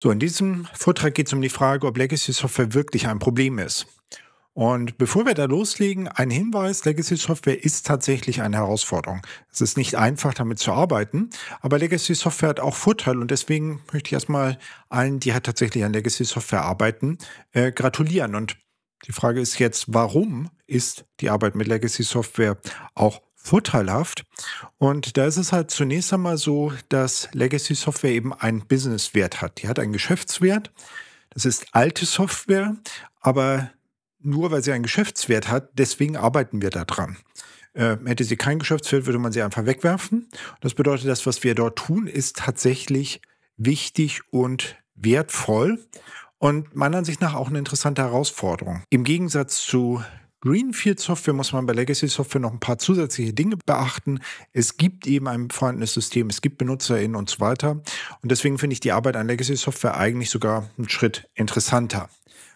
So, in diesem Vortrag geht es um die Frage, ob Legacy Software wirklich ein Problem ist. Und bevor wir da loslegen, ein Hinweis, Legacy Software ist tatsächlich eine Herausforderung. Es ist nicht einfach, damit zu arbeiten, aber Legacy Software hat auch Vorteile und deswegen möchte ich erstmal allen, die halt tatsächlich an Legacy Software arbeiten, äh, gratulieren. Und die Frage ist jetzt, warum ist die Arbeit mit Legacy Software auch vorteilhaft. Und da ist es halt zunächst einmal so, dass Legacy Software eben einen Businesswert hat. Die hat einen Geschäftswert. Das ist alte Software, aber nur weil sie einen Geschäftswert hat, deswegen arbeiten wir daran. Äh, hätte sie keinen Geschäftswert, würde man sie einfach wegwerfen. Das bedeutet, das, was wir dort tun, ist tatsächlich wichtig und wertvoll und meiner Ansicht nach auch eine interessante Herausforderung. Im Gegensatz zu Greenfield Software muss man bei Legacy Software noch ein paar zusätzliche Dinge beachten. Es gibt eben ein vorhandenes System, es gibt BenutzerInnen und so weiter. Und deswegen finde ich die Arbeit an Legacy Software eigentlich sogar einen Schritt interessanter.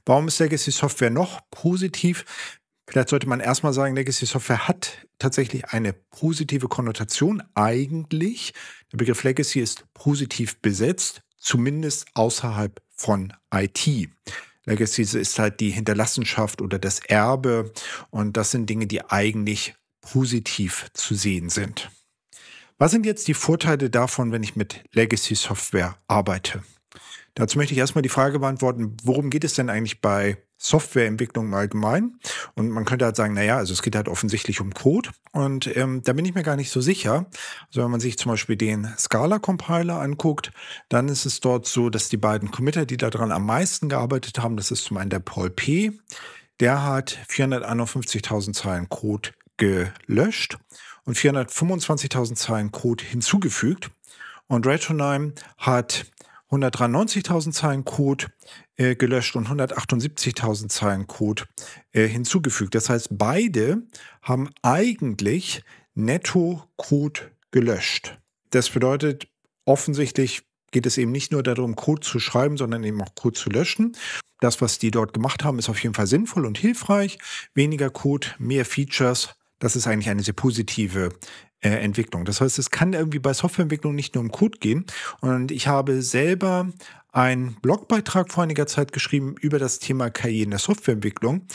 Warum ist Legacy Software noch positiv? Vielleicht sollte man erstmal sagen, Legacy Software hat tatsächlich eine positive Konnotation eigentlich. Der Begriff Legacy ist positiv besetzt, zumindest außerhalb von IT. Legacy ist halt die Hinterlassenschaft oder das Erbe. Und das sind Dinge, die eigentlich positiv zu sehen sind. Was sind jetzt die Vorteile davon, wenn ich mit Legacy-Software arbeite? Dazu möchte ich erstmal die Frage beantworten, worum geht es denn eigentlich bei Softwareentwicklung im Allgemeinen? Und man könnte halt sagen, naja, also es geht halt offensichtlich um Code. Und ähm, da bin ich mir gar nicht so sicher. Also wenn man sich zum Beispiel den Scala-Compiler anguckt, dann ist es dort so, dass die beiden Committer, die daran am meisten gearbeitet haben, das ist zum einen der Paul P., der hat 451.000 Zeilen Code gelöscht und 425.000 Zeilen Code hinzugefügt. Und Retronime hat 193.000 Zeilen Code äh, gelöscht und 178.000 Zeilen Code äh, hinzugefügt. Das heißt, beide haben eigentlich Netto-Code gelöscht. Das bedeutet, offensichtlich geht es eben nicht nur darum, Code zu schreiben, sondern eben auch Code zu löschen. Das, was die dort gemacht haben, ist auf jeden Fall sinnvoll und hilfreich. Weniger Code, mehr Features. Das ist eigentlich eine sehr positive äh, Entwicklung. Das heißt, es kann irgendwie bei Softwareentwicklung nicht nur um Code gehen. Und ich habe selber einen Blogbeitrag vor einiger Zeit geschrieben über das Thema Karriere in der Softwareentwicklung.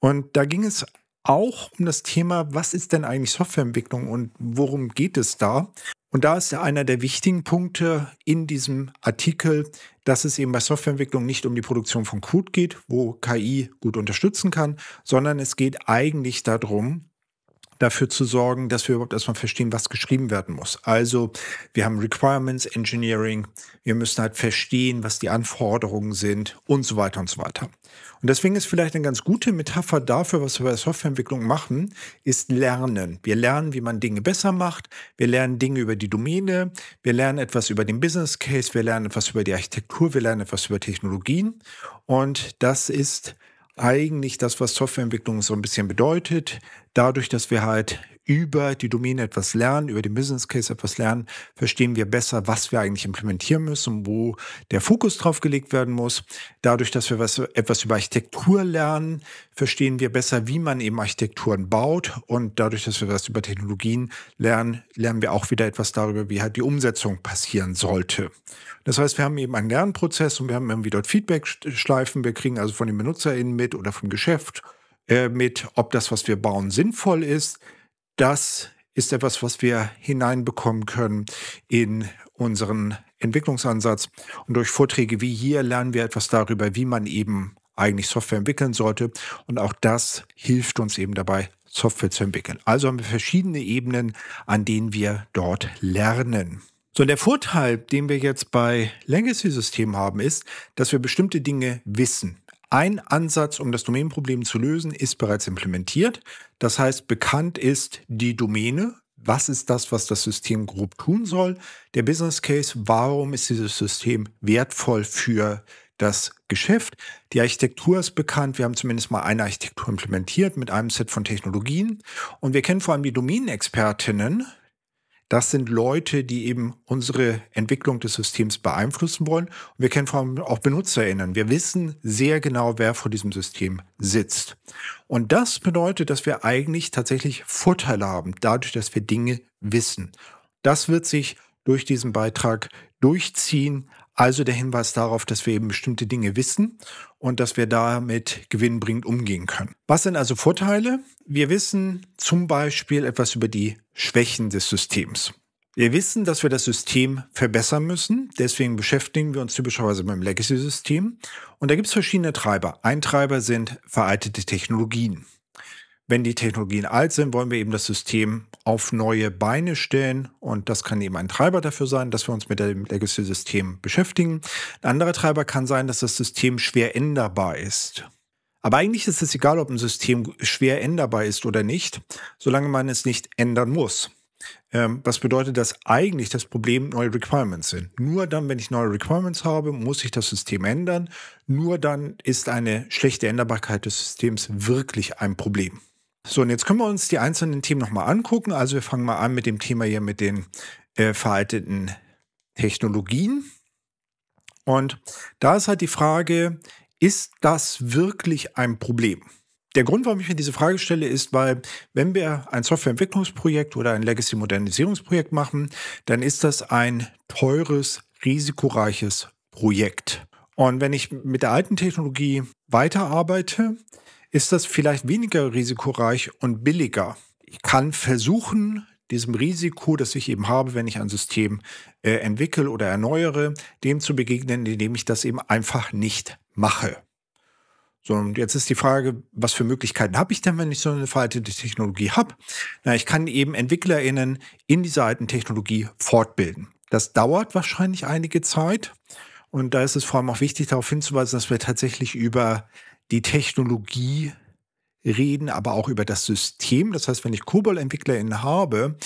Und da ging es auch um das Thema, was ist denn eigentlich Softwareentwicklung und worum geht es da? Und da ist einer der wichtigen Punkte in diesem Artikel, dass es eben bei Softwareentwicklung nicht um die Produktion von Code geht, wo KI gut unterstützen kann, sondern es geht eigentlich darum, dafür zu sorgen, dass wir überhaupt erstmal verstehen, was geschrieben werden muss. Also wir haben Requirements Engineering, wir müssen halt verstehen, was die Anforderungen sind und so weiter und so weiter. Und deswegen ist vielleicht eine ganz gute Metapher dafür, was wir bei Softwareentwicklung machen, ist Lernen. Wir lernen, wie man Dinge besser macht, wir lernen Dinge über die Domäne, wir lernen etwas über den Business Case, wir lernen etwas über die Architektur, wir lernen etwas über Technologien und das ist eigentlich das, was Softwareentwicklung so ein bisschen bedeutet. Dadurch, dass wir halt über die Domäne etwas lernen, über den Business Case etwas lernen, verstehen wir besser, was wir eigentlich implementieren müssen, wo der Fokus drauf gelegt werden muss. Dadurch, dass wir was, etwas über Architektur lernen, verstehen wir besser, wie man eben Architekturen baut. Und dadurch, dass wir was über Technologien lernen, lernen wir auch wieder etwas darüber, wie halt die Umsetzung passieren sollte. Das heißt, wir haben eben einen Lernprozess und wir haben irgendwie dort Feedback-Schleifen. Wir kriegen also von den BenutzerInnen mit oder vom Geschäft äh, mit, ob das, was wir bauen, sinnvoll ist das ist etwas, was wir hineinbekommen können in unseren Entwicklungsansatz. Und durch Vorträge wie hier lernen wir etwas darüber, wie man eben eigentlich Software entwickeln sollte. Und auch das hilft uns eben dabei, Software zu entwickeln. Also haben wir verschiedene Ebenen, an denen wir dort lernen. So, und der Vorteil, den wir jetzt bei Legacy-Systemen haben, ist, dass wir bestimmte Dinge wissen. Ein Ansatz, um das Domänenproblem zu lösen, ist bereits implementiert. Das heißt, bekannt ist die Domäne. Was ist das, was das System grob tun soll? Der Business Case, warum ist dieses System wertvoll für das Geschäft? Die Architektur ist bekannt. Wir haben zumindest mal eine Architektur implementiert mit einem Set von Technologien. Und wir kennen vor allem die Domänenexpertinnen, das sind Leute, die eben unsere Entwicklung des Systems beeinflussen wollen. Und wir kennen vor allem auch BenutzerInnen. Wir wissen sehr genau, wer vor diesem System sitzt. Und das bedeutet, dass wir eigentlich tatsächlich Vorteile haben, dadurch, dass wir Dinge wissen. Das wird sich durch diesen Beitrag durchziehen. Also der Hinweis darauf, dass wir eben bestimmte Dinge wissen und dass wir damit gewinnbringend umgehen können. Was sind also Vorteile? Wir wissen zum Beispiel etwas über die Schwächen des Systems. Wir wissen, dass wir das System verbessern müssen. Deswegen beschäftigen wir uns typischerweise mit dem Legacy-System. Und da gibt es verschiedene Treiber. Ein Treiber sind veraltete Technologien wenn die Technologien alt sind, wollen wir eben das System auf neue Beine stellen. Und das kann eben ein Treiber dafür sein, dass wir uns mit dem Legacy-System beschäftigen. Ein anderer Treiber kann sein, dass das System schwer änderbar ist. Aber eigentlich ist es egal, ob ein System schwer änderbar ist oder nicht, solange man es nicht ändern muss. Ähm, was bedeutet, dass eigentlich das Problem neue Requirements sind. Nur dann, wenn ich neue Requirements habe, muss ich das System ändern. Nur dann ist eine schlechte Änderbarkeit des Systems wirklich ein Problem. So, und jetzt können wir uns die einzelnen Themen nochmal angucken. Also wir fangen mal an mit dem Thema hier mit den äh, veralteten Technologien. Und da ist halt die Frage, ist das wirklich ein Problem? Der Grund, warum ich mir diese Frage stelle, ist, weil wenn wir ein Softwareentwicklungsprojekt oder ein Legacy-Modernisierungsprojekt machen, dann ist das ein teures, risikoreiches Projekt. Und wenn ich mit der alten Technologie weiterarbeite, ist das vielleicht weniger risikoreich und billiger. Ich kann versuchen, diesem Risiko, das ich eben habe, wenn ich ein System äh, entwickle oder erneuere, dem zu begegnen, indem ich das eben einfach nicht mache. So, und jetzt ist die Frage, was für Möglichkeiten habe ich denn, wenn ich so eine veraltete Technologie habe? Na, ich kann eben EntwicklerInnen in dieser alten Technologie fortbilden. Das dauert wahrscheinlich einige Zeit. Und da ist es vor allem auch wichtig, darauf hinzuweisen, dass wir tatsächlich über die Technologie reden, aber auch über das System. Das heißt, wenn ich COBOL-EntwicklerInnen habe,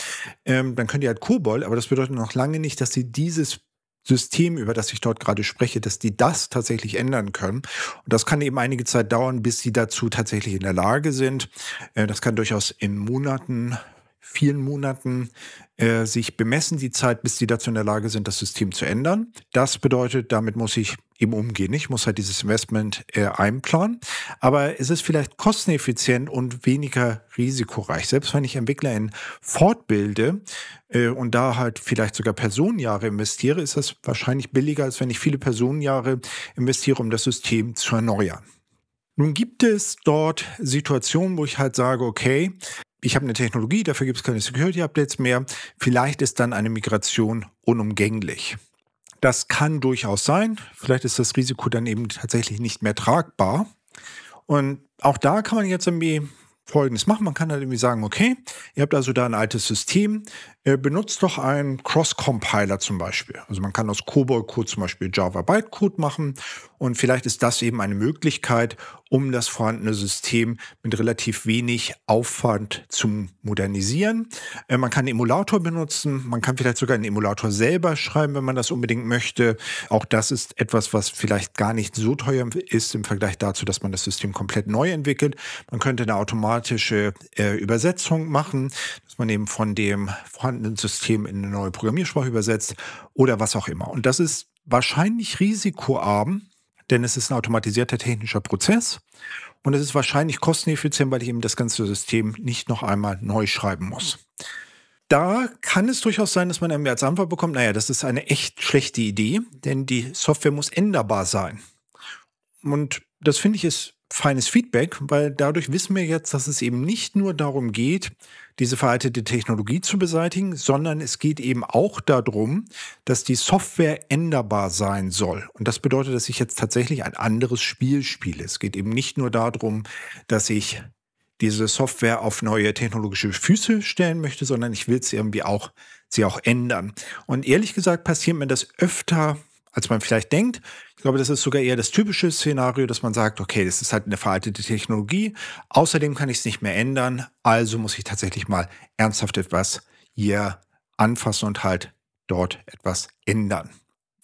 ähm, dann können die halt COBOL, aber das bedeutet noch lange nicht, dass sie dieses System, über das ich dort gerade spreche, dass die das tatsächlich ändern können. Und das kann eben einige Zeit dauern, bis sie dazu tatsächlich in der Lage sind. Äh, das kann durchaus in Monaten vielen Monaten äh, sich bemessen, die Zeit, bis sie dazu in der Lage sind, das System zu ändern. Das bedeutet, damit muss ich eben umgehen. Ich muss halt dieses Investment äh, einplanen. Aber es ist vielleicht kosteneffizient und weniger risikoreich. Selbst wenn ich Entwickler fortbilde äh, und da halt vielleicht sogar Personenjahre investiere, ist das wahrscheinlich billiger, als wenn ich viele Personenjahre investiere, um das System zu erneuern. Nun gibt es dort Situationen, wo ich halt sage, okay, ich habe eine Technologie, dafür gibt es keine Security-Updates mehr. Vielleicht ist dann eine Migration unumgänglich. Das kann durchaus sein. Vielleicht ist das Risiko dann eben tatsächlich nicht mehr tragbar. Und auch da kann man jetzt irgendwie Folgendes machen. Man kann halt irgendwie sagen, okay, ihr habt also da ein altes System, benutzt doch einen Cross-Compiler zum Beispiel. Also man kann aus COBOL-Code zum Beispiel Java Bytecode machen und vielleicht ist das eben eine Möglichkeit, um das vorhandene System mit relativ wenig Aufwand zu modernisieren. Äh, man kann einen Emulator benutzen, man kann vielleicht sogar einen Emulator selber schreiben, wenn man das unbedingt möchte. Auch das ist etwas, was vielleicht gar nicht so teuer ist im Vergleich dazu, dass man das System komplett neu entwickelt. Man könnte eine automatische äh, Übersetzung machen man eben von dem vorhandenen System in eine neue Programmiersprache übersetzt oder was auch immer. Und das ist wahrscheinlich risikoarm, denn es ist ein automatisierter technischer Prozess und es ist wahrscheinlich kosteneffizient, weil ich eben das ganze System nicht noch einmal neu schreiben muss. Da kann es durchaus sein, dass man irgendwie als Antwort bekommt, naja, das ist eine echt schlechte Idee, denn die Software muss änderbar sein. Und das finde ich ist feines Feedback, weil dadurch wissen wir jetzt, dass es eben nicht nur darum geht, diese veraltete Technologie zu beseitigen, sondern es geht eben auch darum, dass die Software änderbar sein soll. Und das bedeutet, dass ich jetzt tatsächlich ein anderes Spiel spiele. Es geht eben nicht nur darum, dass ich diese Software auf neue technologische Füße stellen möchte, sondern ich will es irgendwie auch sie auch ändern. Und ehrlich gesagt passiert mir das öfter als man vielleicht denkt. Ich glaube, das ist sogar eher das typische Szenario, dass man sagt, okay, das ist halt eine veraltete Technologie. Außerdem kann ich es nicht mehr ändern. Also muss ich tatsächlich mal ernsthaft etwas hier anfassen und halt dort etwas ändern.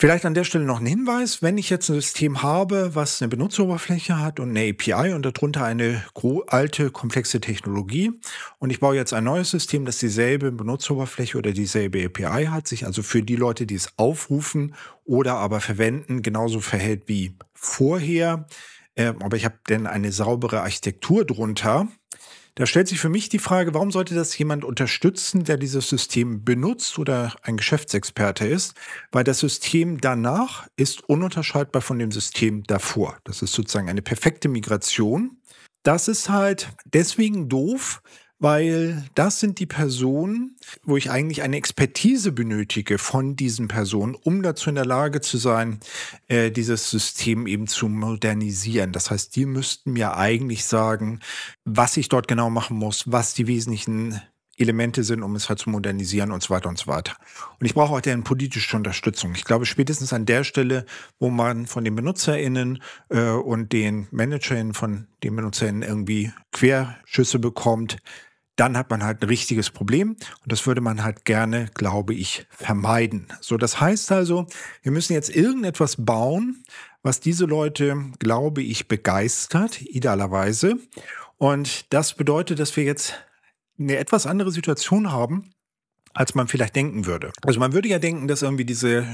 Vielleicht an der Stelle noch ein Hinweis, wenn ich jetzt ein System habe, was eine Benutzeroberfläche hat und eine API und darunter eine alte, komplexe Technologie und ich baue jetzt ein neues System, das dieselbe Benutzeroberfläche oder dieselbe API hat, sich also für die Leute, die es aufrufen oder aber verwenden, genauso verhält wie vorher, ähm, aber ich habe denn eine saubere Architektur drunter, da stellt sich für mich die Frage, warum sollte das jemand unterstützen, der dieses System benutzt oder ein Geschäftsexperte ist? Weil das System danach ist ununterscheidbar von dem System davor. Das ist sozusagen eine perfekte Migration. Das ist halt deswegen doof, weil das sind die Personen, wo ich eigentlich eine Expertise benötige von diesen Personen, um dazu in der Lage zu sein, äh, dieses System eben zu modernisieren. Das heißt, die müssten mir eigentlich sagen, was ich dort genau machen muss, was die wesentlichen Elemente sind, um es halt zu modernisieren und so weiter und so weiter. Und ich brauche auch deren politische Unterstützung. Ich glaube, spätestens an der Stelle, wo man von den BenutzerInnen äh, und den ManagerInnen von den BenutzerInnen irgendwie Querschüsse bekommt, dann hat man halt ein richtiges Problem und das würde man halt gerne, glaube ich, vermeiden. So, das heißt also, wir müssen jetzt irgendetwas bauen, was diese Leute, glaube ich, begeistert, idealerweise. Und das bedeutet, dass wir jetzt eine etwas andere Situation haben, als man vielleicht denken würde. Also man würde ja denken, dass irgendwie diese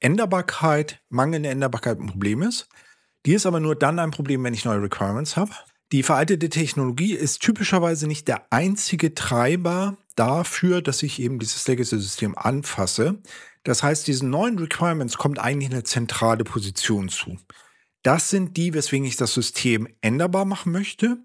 Änderbarkeit, mangelnde Änderbarkeit ein Problem ist. Die ist aber nur dann ein Problem, wenn ich neue Requirements habe. Die veraltete Technologie ist typischerweise nicht der einzige Treiber dafür, dass ich eben dieses Legacy-System anfasse. Das heißt, diesen neuen Requirements kommt eigentlich eine zentrale Position zu. Das sind die, weswegen ich das System änderbar machen möchte.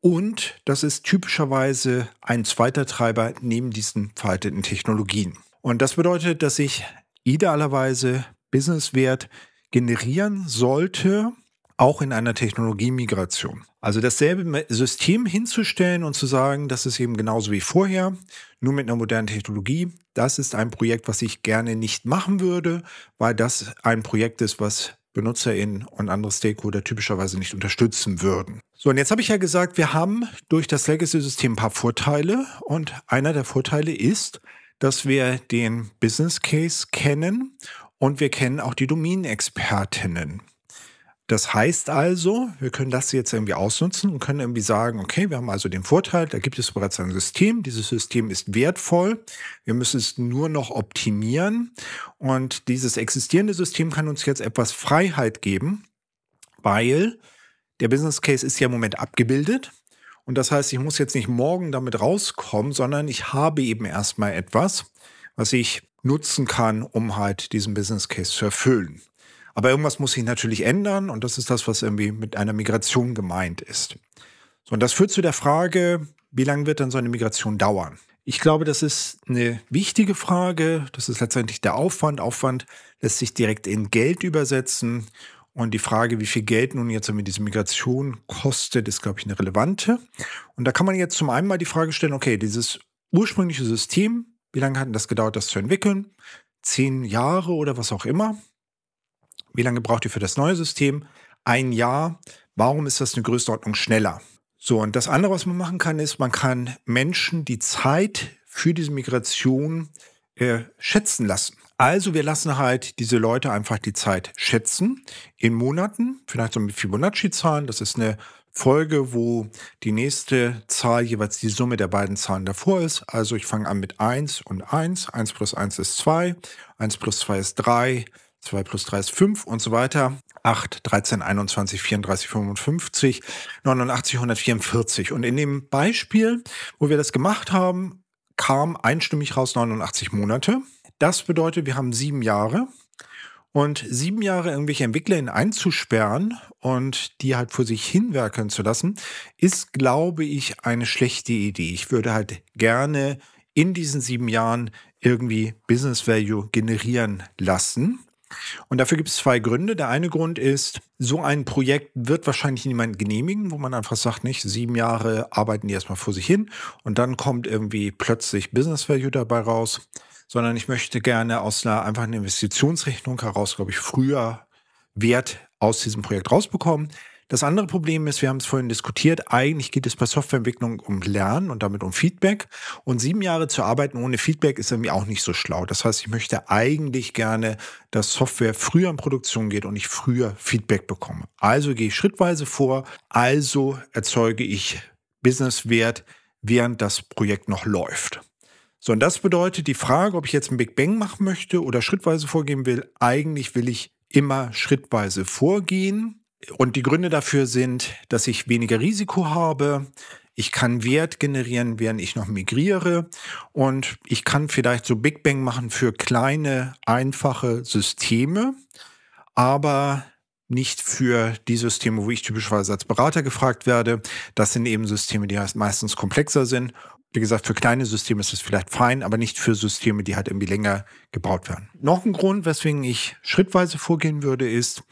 Und das ist typischerweise ein zweiter Treiber neben diesen veralteten Technologien. Und das bedeutet, dass ich idealerweise Businesswert generieren sollte, auch in einer Technologiemigration. Also dasselbe System hinzustellen und zu sagen, das ist eben genauso wie vorher, nur mit einer modernen Technologie, das ist ein Projekt, was ich gerne nicht machen würde, weil das ein Projekt ist, was BenutzerInnen und andere Stakeholder typischerweise nicht unterstützen würden. So, und jetzt habe ich ja gesagt, wir haben durch das Legacy-System ein paar Vorteile und einer der Vorteile ist, dass wir den Business Case kennen und wir kennen auch die Domain-Expertinnen. Das heißt also, wir können das jetzt irgendwie ausnutzen und können irgendwie sagen, okay, wir haben also den Vorteil, da gibt es bereits ein System, dieses System ist wertvoll, wir müssen es nur noch optimieren und dieses existierende System kann uns jetzt etwas Freiheit geben, weil der Business Case ist ja im Moment abgebildet. Und das heißt, ich muss jetzt nicht morgen damit rauskommen, sondern ich habe eben erstmal etwas, was ich nutzen kann, um halt diesen Business Case zu erfüllen. Aber irgendwas muss sich natürlich ändern und das ist das, was irgendwie mit einer Migration gemeint ist. So, und das führt zu der Frage, wie lange wird dann so eine Migration dauern? Ich glaube, das ist eine wichtige Frage. Das ist letztendlich der Aufwand. Aufwand lässt sich direkt in Geld übersetzen. Und die Frage, wie viel Geld nun jetzt mit diese Migration kostet, ist, glaube ich, eine relevante. Und da kann man jetzt zum einen mal die Frage stellen, okay, dieses ursprüngliche System, wie lange hat das gedauert, das zu entwickeln? Zehn Jahre oder was auch immer. Wie lange braucht ihr für das neue System? Ein Jahr. Warum ist das eine Größenordnung schneller? So, und das andere, was man machen kann, ist, man kann Menschen die Zeit für diese Migration äh, schätzen lassen. Also wir lassen halt diese Leute einfach die Zeit schätzen in Monaten, vielleicht so mit Fibonacci-Zahlen. Das ist eine Folge, wo die nächste Zahl jeweils die Summe der beiden Zahlen davor ist. Also ich fange an mit 1 und 1. 1 plus 1 ist 2, 1 plus 2 ist 3, 2 plus 3 ist 5 und so weiter. 8, 13, 21, 34, 55, 89, 144. Und in dem Beispiel, wo wir das gemacht haben, kam einstimmig raus 89 Monate. Das bedeutet, wir haben sieben Jahre. Und sieben Jahre irgendwelche EntwicklerInnen einzusperren und die halt vor sich hinwerkeln zu lassen, ist, glaube ich, eine schlechte Idee. Ich würde halt gerne in diesen sieben Jahren irgendwie Business Value generieren lassen. Und dafür gibt es zwei Gründe. Der eine Grund ist, so ein Projekt wird wahrscheinlich niemand genehmigen, wo man einfach sagt, nicht, sieben Jahre arbeiten die erstmal vor sich hin und dann kommt irgendwie plötzlich Business Value dabei raus, sondern ich möchte gerne aus einer einfachen Investitionsrechnung heraus, glaube ich, früher Wert aus diesem Projekt rausbekommen. Das andere Problem ist, wir haben es vorhin diskutiert, eigentlich geht es bei Softwareentwicklung um Lernen und damit um Feedback. Und sieben Jahre zu arbeiten ohne Feedback ist irgendwie auch nicht so schlau. Das heißt, ich möchte eigentlich gerne, dass Software früher in Produktion geht und ich früher Feedback bekomme. Also gehe ich schrittweise vor, also erzeuge ich Businesswert, während das Projekt noch läuft. So, und das bedeutet die Frage, ob ich jetzt ein Big Bang machen möchte oder schrittweise vorgehen will. Eigentlich will ich immer schrittweise vorgehen. Und die Gründe dafür sind, dass ich weniger Risiko habe, ich kann Wert generieren, während ich noch migriere und ich kann vielleicht so Big Bang machen für kleine, einfache Systeme, aber nicht für die Systeme, wo ich typischerweise als Berater gefragt werde. Das sind eben Systeme, die meistens komplexer sind. Wie gesagt, für kleine Systeme ist es vielleicht fein, aber nicht für Systeme, die halt irgendwie länger gebaut werden. Noch ein Grund, weswegen ich schrittweise vorgehen würde, ist,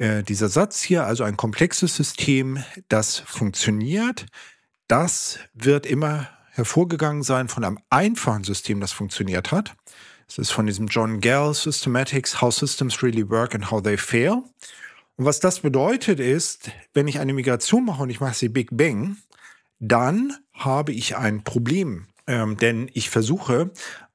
äh, dieser Satz hier, also ein komplexes System, das funktioniert, das wird immer hervorgegangen sein von einem einfachen System, das funktioniert hat. Es ist von diesem John Gell Systematics, How Systems Really Work and How They Fail. Und was das bedeutet ist, wenn ich eine Migration mache und ich mache sie Big Bang, dann habe ich ein Problem. Ähm, denn ich versuche,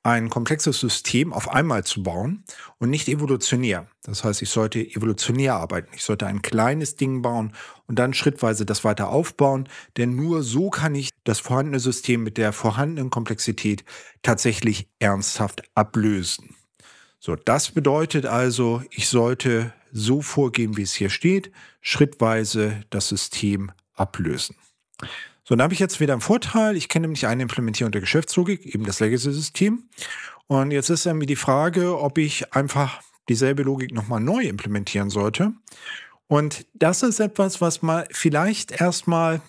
ein komplexes System auf einmal zu bauen und nicht evolutionär. Das heißt, ich sollte evolutionär arbeiten. Ich sollte ein kleines Ding bauen und dann schrittweise das weiter aufbauen, denn nur so kann ich das vorhandene System mit der vorhandenen Komplexität tatsächlich ernsthaft ablösen. So, das bedeutet also, ich sollte so vorgehen, wie es hier steht, schrittweise das System ablösen. So, dann habe ich jetzt wieder einen Vorteil. Ich kenne nämlich eine Implementierung der Geschäftslogik, eben das Legacy-System. Und jetzt ist irgendwie die Frage, ob ich einfach dieselbe Logik nochmal neu implementieren sollte. Und das ist etwas, was mal vielleicht erstmal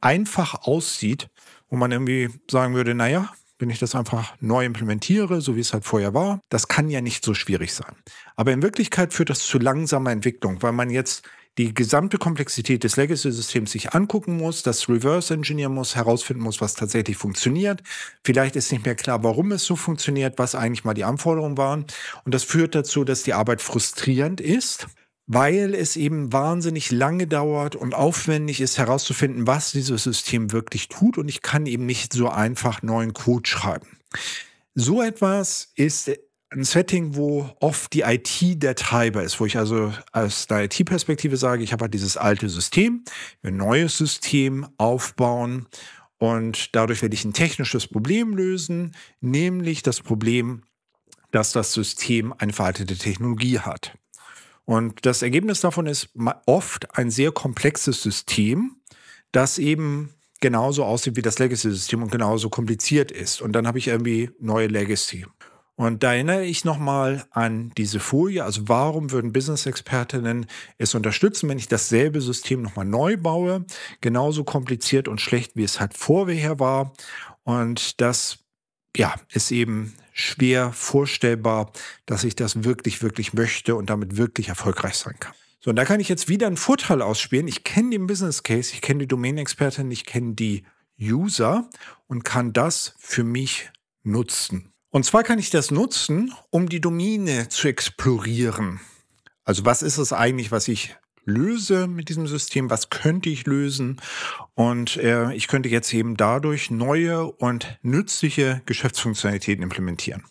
einfach aussieht, wo man irgendwie sagen würde, naja, wenn ich das einfach neu implementiere, so wie es halt vorher war, das kann ja nicht so schwierig sein. Aber in Wirklichkeit führt das zu langsamer Entwicklung, weil man jetzt die gesamte Komplexität des Legacy-Systems sich angucken muss, das Reverse-Engineeren muss, herausfinden muss, was tatsächlich funktioniert. Vielleicht ist nicht mehr klar, warum es so funktioniert, was eigentlich mal die Anforderungen waren. Und das führt dazu, dass die Arbeit frustrierend ist weil es eben wahnsinnig lange dauert und aufwendig ist, herauszufinden, was dieses System wirklich tut. Und ich kann eben nicht so einfach neuen Code schreiben. So etwas ist ein Setting, wo oft die IT der Treiber ist, wo ich also aus der IT-Perspektive sage, ich habe halt dieses alte System, ein neues System aufbauen und dadurch werde ich ein technisches Problem lösen, nämlich das Problem, dass das System eine veraltete Technologie hat. Und das Ergebnis davon ist oft ein sehr komplexes System, das eben genauso aussieht wie das Legacy-System und genauso kompliziert ist. Und dann habe ich irgendwie neue Legacy. Und da erinnere ich nochmal an diese Folie. Also warum würden Business-Expertinnen es unterstützen, wenn ich dasselbe System nochmal neu baue? Genauso kompliziert und schlecht, wie es halt vorher war. Und das ja, ist eben schwer vorstellbar, dass ich das wirklich, wirklich möchte und damit wirklich erfolgreich sein kann. So, und da kann ich jetzt wieder einen Vorteil ausspielen. Ich kenne den Business Case, ich kenne die Domain-Expertin, ich kenne die User und kann das für mich nutzen. Und zwar kann ich das nutzen, um die Domäne zu explorieren. Also was ist es eigentlich, was ich löse mit diesem System? Was könnte ich lösen? Und äh, ich könnte jetzt eben dadurch neue und nützliche Geschäftsfunktionalitäten implementieren.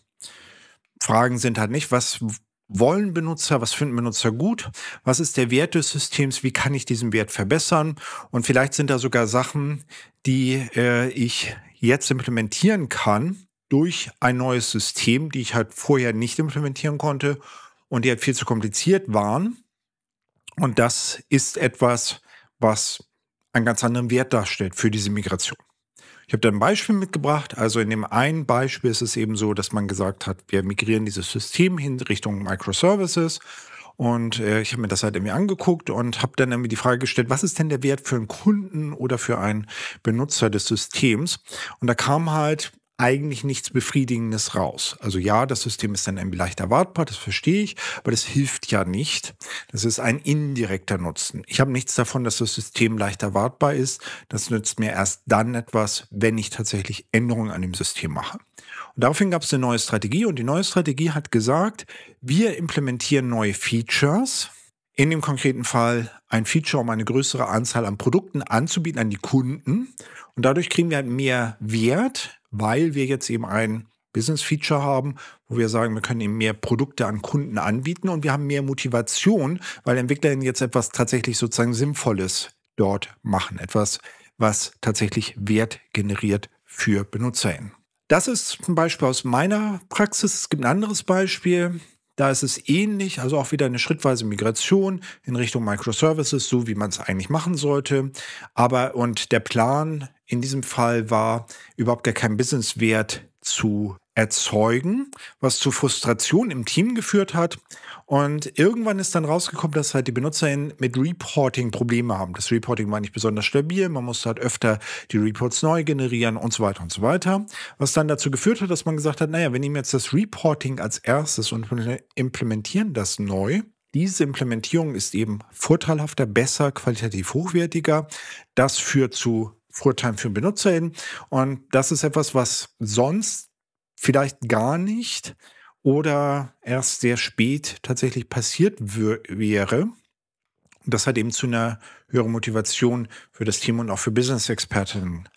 Fragen sind halt nicht, was wollen Benutzer, was finden Benutzer gut, was ist der Wert des Systems, wie kann ich diesen Wert verbessern und vielleicht sind da sogar Sachen, die äh, ich jetzt implementieren kann, durch ein neues System, die ich halt vorher nicht implementieren konnte und die halt viel zu kompliziert waren. Und das ist etwas, was einen ganz anderen Wert darstellt für diese Migration. Ich habe da ein Beispiel mitgebracht. Also in dem einen Beispiel ist es eben so, dass man gesagt hat, wir migrieren dieses System hin Richtung Microservices. Und äh, ich habe mir das halt irgendwie angeguckt und habe dann irgendwie die Frage gestellt, was ist denn der Wert für einen Kunden oder für einen Benutzer des Systems? Und da kam halt eigentlich nichts Befriedigendes raus. Also ja, das System ist dann irgendwie leicht erwartbar, das verstehe ich, aber das hilft ja nicht. Das ist ein indirekter Nutzen. Ich habe nichts davon, dass das System leicht erwartbar ist. Das nützt mir erst dann etwas, wenn ich tatsächlich Änderungen an dem System mache. Und daraufhin gab es eine neue Strategie und die neue Strategie hat gesagt, wir implementieren neue Features. In dem konkreten Fall ein Feature, um eine größere Anzahl an Produkten anzubieten an die Kunden. Und dadurch kriegen wir halt mehr Wert weil wir jetzt eben ein Business Feature haben, wo wir sagen, wir können eben mehr Produkte an Kunden anbieten und wir haben mehr Motivation, weil EntwicklerInnen jetzt etwas tatsächlich sozusagen Sinnvolles dort machen, etwas, was tatsächlich Wert generiert für BenutzerInnen. Das ist ein Beispiel aus meiner Praxis. Es gibt ein anderes Beispiel. Da ist es ähnlich, also auch wieder eine schrittweise Migration in Richtung Microservices, so wie man es eigentlich machen sollte. Aber und der Plan in diesem Fall war, überhaupt gar keinen Businesswert zu erzeugen, was zu Frustration im Team geführt hat und irgendwann ist dann rausgekommen, dass halt die BenutzerInnen mit Reporting Probleme haben. Das Reporting war nicht besonders stabil, man musste halt öfter die Reports neu generieren und so weiter und so weiter. Was dann dazu geführt hat, dass man gesagt hat, naja, wir nehmen jetzt das Reporting als erstes und implementieren das neu. Diese Implementierung ist eben vorteilhafter, besser, qualitativ hochwertiger. Das führt zu Vorteilen für BenutzerInnen. Und das ist etwas, was sonst vielleicht gar nicht oder erst sehr spät tatsächlich passiert wäre. Und das hat eben zu einer höheren Motivation für das Team und auch für business experten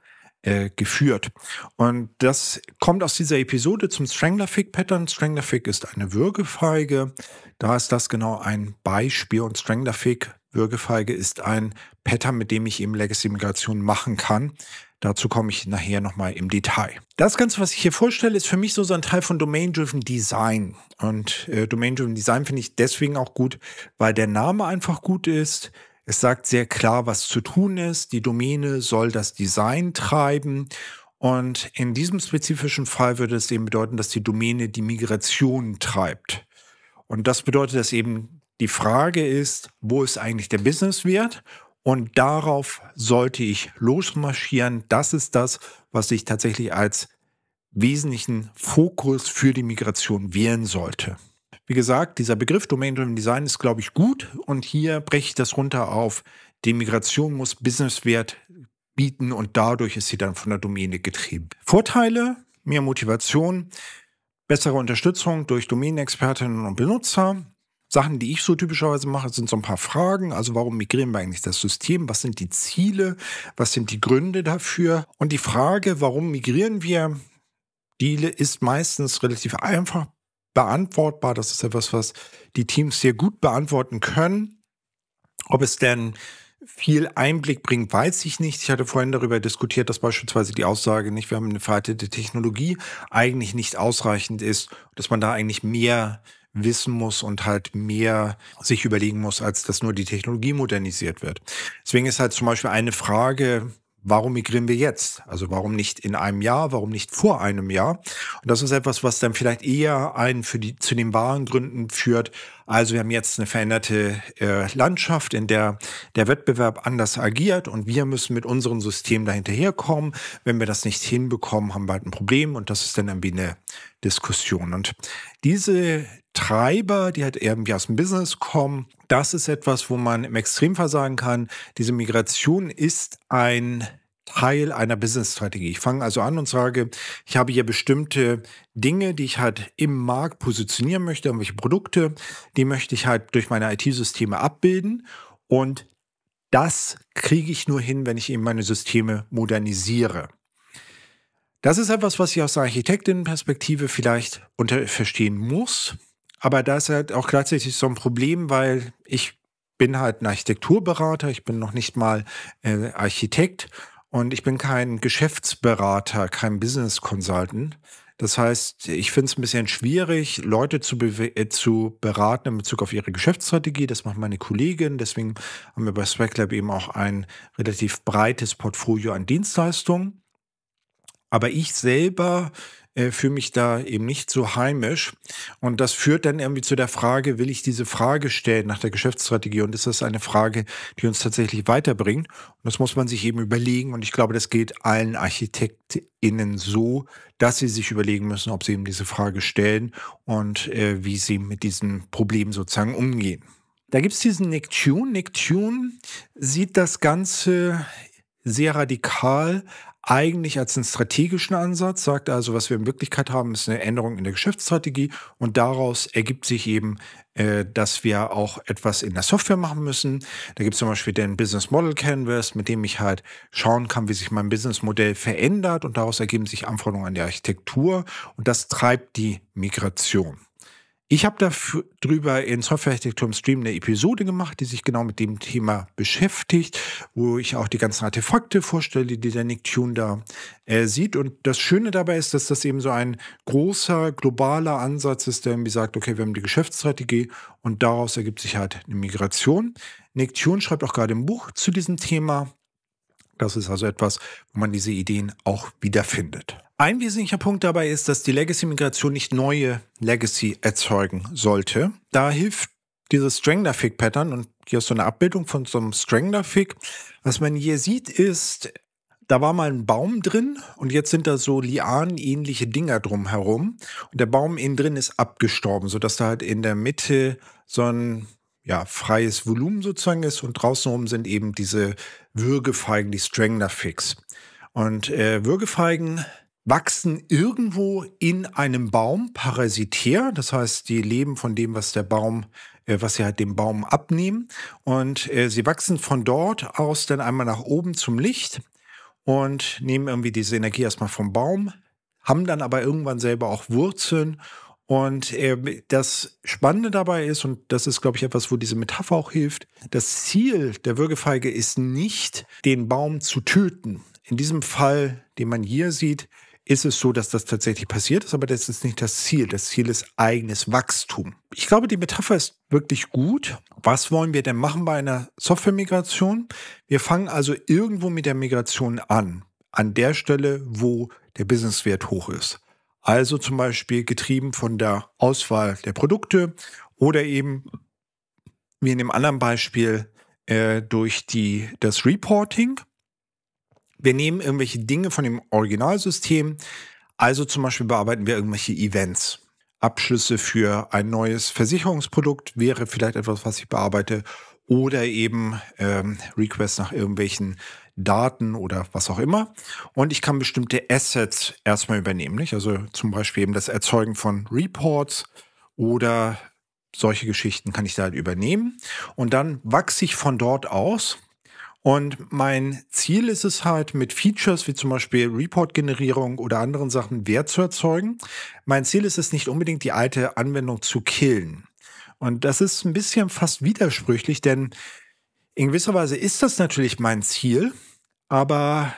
äh, geführt. Und das kommt aus dieser Episode zum Strangler-Fig-Pattern. Strangler-Fig ist eine Würgefeige. Da ist das genau ein Beispiel. Und Strangler-Fig, Würgefeige, ist ein Pattern, mit dem ich eben Legacy-Migration machen kann. Dazu komme ich nachher nochmal im Detail. Das Ganze, was ich hier vorstelle, ist für mich so, ein Teil von Domain-Driven Design. Und äh, Domain-Driven Design finde ich deswegen auch gut, weil der Name einfach gut ist. Es sagt sehr klar, was zu tun ist. Die Domäne soll das Design treiben. Und in diesem spezifischen Fall würde es eben bedeuten, dass die Domäne die Migration treibt. Und das bedeutet, dass eben die Frage ist, wo ist eigentlich der Businesswert und darauf sollte ich losmarschieren. Das ist das, was ich tatsächlich als wesentlichen Fokus für die Migration wählen sollte. Wie gesagt, dieser Begriff Domain-Driven Design ist, glaube ich, gut. Und hier breche ich das runter auf, die Migration muss Businesswert bieten und dadurch ist sie dann von der Domäne getrieben. Vorteile, mehr Motivation, bessere Unterstützung durch Domänenexpertinnen und Benutzer, Sachen, die ich so typischerweise mache, sind so ein paar Fragen. Also warum migrieren wir eigentlich das System? Was sind die Ziele? Was sind die Gründe dafür? Und die Frage, warum migrieren wir, die ist meistens relativ einfach beantwortbar. Das ist etwas, was die Teams sehr gut beantworten können. Ob es denn viel Einblick bringt, weiß ich nicht. Ich hatte vorhin darüber diskutiert, dass beispielsweise die Aussage nicht, wir haben eine veraltete Technologie, eigentlich nicht ausreichend ist, dass man da eigentlich mehr wissen muss und halt mehr sich überlegen muss, als dass nur die Technologie modernisiert wird. Deswegen ist halt zum Beispiel eine Frage, warum migrieren wir jetzt? Also warum nicht in einem Jahr, warum nicht vor einem Jahr? Und das ist etwas, was dann vielleicht eher einen für die, zu den wahren Gründen führt. Also wir haben jetzt eine veränderte äh, Landschaft, in der der Wettbewerb anders agiert und wir müssen mit unserem System dahinterherkommen. Wenn wir das nicht hinbekommen, haben wir halt ein Problem und das ist dann irgendwie eine Diskussion. Und diese Treiber, die halt irgendwie aus dem Business kommen, das ist etwas, wo man im Extremfall sagen kann, diese Migration ist ein Teil einer Business-Strategie. Ich fange also an und sage, ich habe hier bestimmte Dinge, die ich halt im Markt positionieren möchte, irgendwelche Produkte, die möchte ich halt durch meine IT-Systeme abbilden und das kriege ich nur hin, wenn ich eben meine Systeme modernisiere. Das ist etwas, was ich aus der Architektinnenperspektive vielleicht unter verstehen muss. Aber da ist halt auch gleichzeitig so ein Problem, weil ich bin halt ein Architekturberater, ich bin noch nicht mal äh, Architekt und ich bin kein Geschäftsberater, kein Business Consultant. Das heißt, ich finde es ein bisschen schwierig, Leute zu, äh, zu, beraten in Bezug auf ihre Geschäftsstrategie. Das macht meine Kollegin. Deswegen haben wir bei SwagLab eben auch ein relativ breites Portfolio an Dienstleistungen. Aber ich selber äh, fühle mich da eben nicht so heimisch. Und das führt dann irgendwie zu der Frage, will ich diese Frage stellen nach der Geschäftsstrategie? Und ist das eine Frage, die uns tatsächlich weiterbringt? Und das muss man sich eben überlegen. Und ich glaube, das geht allen ArchitektInnen so, dass sie sich überlegen müssen, ob sie eben diese Frage stellen und äh, wie sie mit diesem Problem sozusagen umgehen. Da gibt es diesen Nicktune. Nicktune sieht das Ganze sehr radikal eigentlich als einen strategischen Ansatz, sagt also, was wir in Wirklichkeit haben, ist eine Änderung in der Geschäftsstrategie und daraus ergibt sich eben, äh, dass wir auch etwas in der Software machen müssen. Da gibt es zum Beispiel den Business Model Canvas, mit dem ich halt schauen kann, wie sich mein Businessmodell verändert und daraus ergeben sich Anforderungen an die Architektur und das treibt die Migration. Ich habe darüber in Softwarearchitektur im Stream eine Episode gemacht, die sich genau mit dem Thema beschäftigt, wo ich auch die ganzen Artefakte vorstelle, die der Nick Tune da äh, sieht. Und das Schöne dabei ist, dass das eben so ein großer, globaler Ansatz ist, der irgendwie sagt, okay, wir haben die Geschäftsstrategie und daraus ergibt sich halt eine Migration. Nick Tune schreibt auch gerade ein Buch zu diesem Thema. Das ist also etwas, wo man diese Ideen auch wiederfindet. Ein wesentlicher Punkt dabei ist, dass die Legacy-Migration nicht neue Legacy erzeugen sollte. Da hilft dieses Strangler-Fig-Pattern und hier ist so eine Abbildung von so einem Strangler-Fig. Was man hier sieht, ist, da war mal ein Baum drin und jetzt sind da so Lianen-ähnliche Dinger drumherum. Und der Baum innen drin ist abgestorben, sodass da halt in der Mitte so ein ja, freies Volumen sozusagen ist und draußen rum sind eben diese Würgefeigen, die Strangler-Figs. Und äh, Würgefeigen wachsen irgendwo in einem Baum parasitär. Das heißt, die leben von dem, was der Baum, äh, was sie halt dem Baum abnehmen. Und äh, sie wachsen von dort aus dann einmal nach oben zum Licht und nehmen irgendwie diese Energie erstmal vom Baum, haben dann aber irgendwann selber auch Wurzeln. Und äh, das Spannende dabei ist, und das ist, glaube ich, etwas, wo diese Metapher auch hilft, das Ziel der Würgefeige ist nicht, den Baum zu töten. In diesem Fall, den man hier sieht, ist es so, dass das tatsächlich passiert ist, aber das ist nicht das Ziel. Das Ziel ist eigenes Wachstum. Ich glaube, die Metapher ist wirklich gut. Was wollen wir denn machen bei einer Software-Migration? Wir fangen also irgendwo mit der Migration an, an der Stelle, wo der Businesswert hoch ist. Also zum Beispiel getrieben von der Auswahl der Produkte oder eben, wie in dem anderen Beispiel, äh, durch die, das Reporting wir nehmen irgendwelche Dinge von dem Originalsystem. Also zum Beispiel bearbeiten wir irgendwelche Events. Abschlüsse für ein neues Versicherungsprodukt wäre vielleicht etwas, was ich bearbeite. Oder eben ähm, Requests nach irgendwelchen Daten oder was auch immer. Und ich kann bestimmte Assets erstmal übernehmen. Nicht? Also zum Beispiel eben das Erzeugen von Reports oder solche Geschichten kann ich da halt übernehmen. Und dann wachse ich von dort aus und mein Ziel ist es halt, mit Features wie zum Beispiel Report-Generierung oder anderen Sachen Wert zu erzeugen. Mein Ziel ist es nicht unbedingt, die alte Anwendung zu killen. Und das ist ein bisschen fast widersprüchlich, denn in gewisser Weise ist das natürlich mein Ziel, aber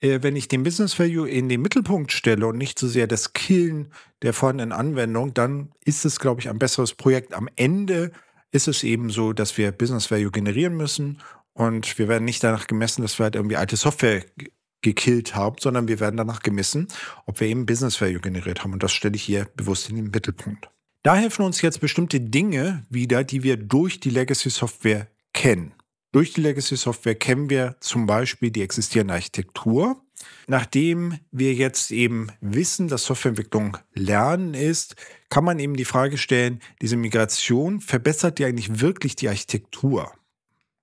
äh, wenn ich den Business Value in den Mittelpunkt stelle und nicht so sehr das Killen der vorhandenen Anwendung, dann ist es, glaube ich, ein besseres Projekt. Am Ende ist es eben so, dass wir Business Value generieren müssen und wir werden nicht danach gemessen, dass wir halt irgendwie alte Software gekillt haben, sondern wir werden danach gemessen, ob wir eben Business Value generiert haben. Und das stelle ich hier bewusst in den Mittelpunkt. Da helfen uns jetzt bestimmte Dinge wieder, die wir durch die Legacy Software kennen. Durch die Legacy Software kennen wir zum Beispiel die existierende Architektur. Nachdem wir jetzt eben wissen, dass Softwareentwicklung Lernen ist, kann man eben die Frage stellen, diese Migration verbessert die eigentlich wirklich die Architektur?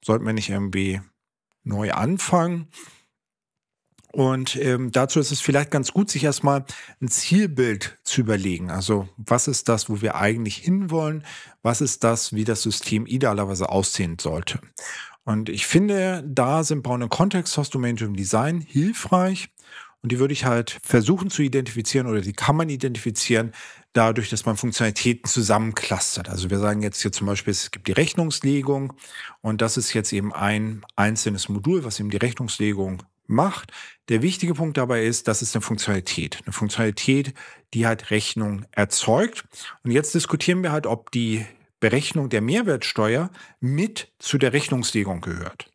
sollten wir nicht irgendwie neu anfangen? Und ähm, dazu ist es vielleicht ganz gut, sich erstmal ein Zielbild zu überlegen. Also was ist das, wo wir eigentlich hinwollen? Was ist das, wie das System idealerweise aussehen sollte? Und ich finde, da sind Bau und Kontext, Host Domain Design hilfreich. Und die würde ich halt versuchen zu identifizieren oder die kann man identifizieren, dadurch, dass man Funktionalitäten zusammenclustert. Also wir sagen jetzt hier zum Beispiel, es gibt die Rechnungslegung und das ist jetzt eben ein einzelnes Modul, was eben die Rechnungslegung macht. Der wichtige Punkt dabei ist, das ist eine Funktionalität. Eine Funktionalität, die halt Rechnung erzeugt. Und jetzt diskutieren wir halt, ob die Berechnung der Mehrwertsteuer mit zu der Rechnungslegung gehört.